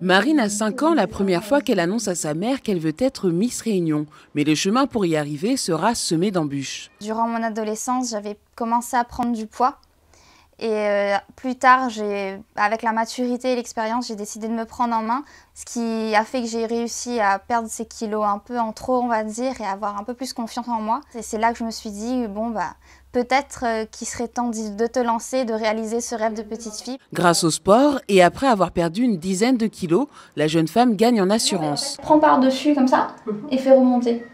Marine a 5 ans la première fois qu'elle annonce à sa mère qu'elle veut être Miss Réunion, mais le chemin pour y arriver sera semé d'embûches. Durant mon adolescence, j'avais commencé à prendre du poids et euh, plus tard, avec la maturité et l'expérience, j'ai décidé de me prendre en main, ce qui a fait que j'ai réussi à perdre ces kilos un peu en trop, on va dire, et avoir un peu plus confiance en moi. Et c'est là que je me suis dit, bon, bah, peut-être euh, qu'il serait temps de te lancer, de réaliser ce rêve de petite fille. Grâce au sport, et après avoir perdu une dizaine de kilos, la jeune femme gagne en assurance. Prends par-dessus comme ça et fais remonter.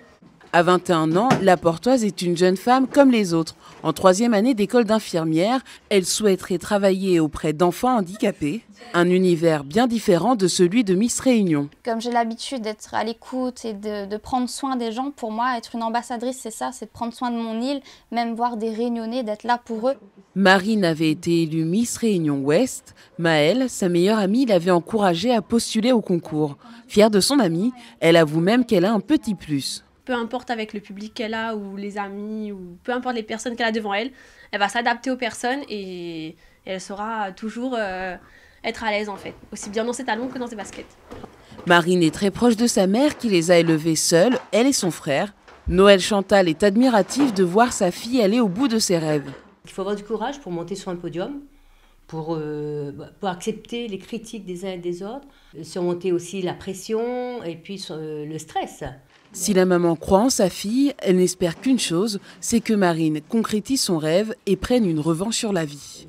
À 21 ans, la portoise est une jeune femme comme les autres. En troisième année d'école d'infirmière, elle souhaiterait travailler auprès d'enfants handicapés, un univers bien différent de celui de Miss Réunion. Comme j'ai l'habitude d'être à l'écoute et de, prendre soin des gens, pour moi, être une ambassadrice, c'est ça, c'est de prendre soin de mon île, même voir des Réunionnais, d'être là pour eux. Marine avait été élue Miss Réunion Ouest. Maëlle, sa meilleure amie, l'avait encouragée à postuler au concours. Fière de son amie, elle avoue même qu'elle a un petit plus peu importe avec le public qu'elle a ou les amis ou peu importe les personnes qu'elle a devant elle, elle va s'adapter aux personnes et, elle saura toujours euh, être à l'aise en fait, aussi bien dans ses talons que dans ses baskets. Marine est très proche de sa mère qui les a élevés seuls, elle et son frère. Noël Chantal est admiratif de voir sa fille aller au bout de ses rêves. Il faut avoir du courage pour monter sur un podium, euh, bah, pour, accepter les critiques des uns et des autres, surmonter aussi la pression et puis euh, le stress. Si la maman croit en sa fille, elle n'espère qu'une chose, c'est que Marine concrétise son rêve et prenne une revanche sur la vie.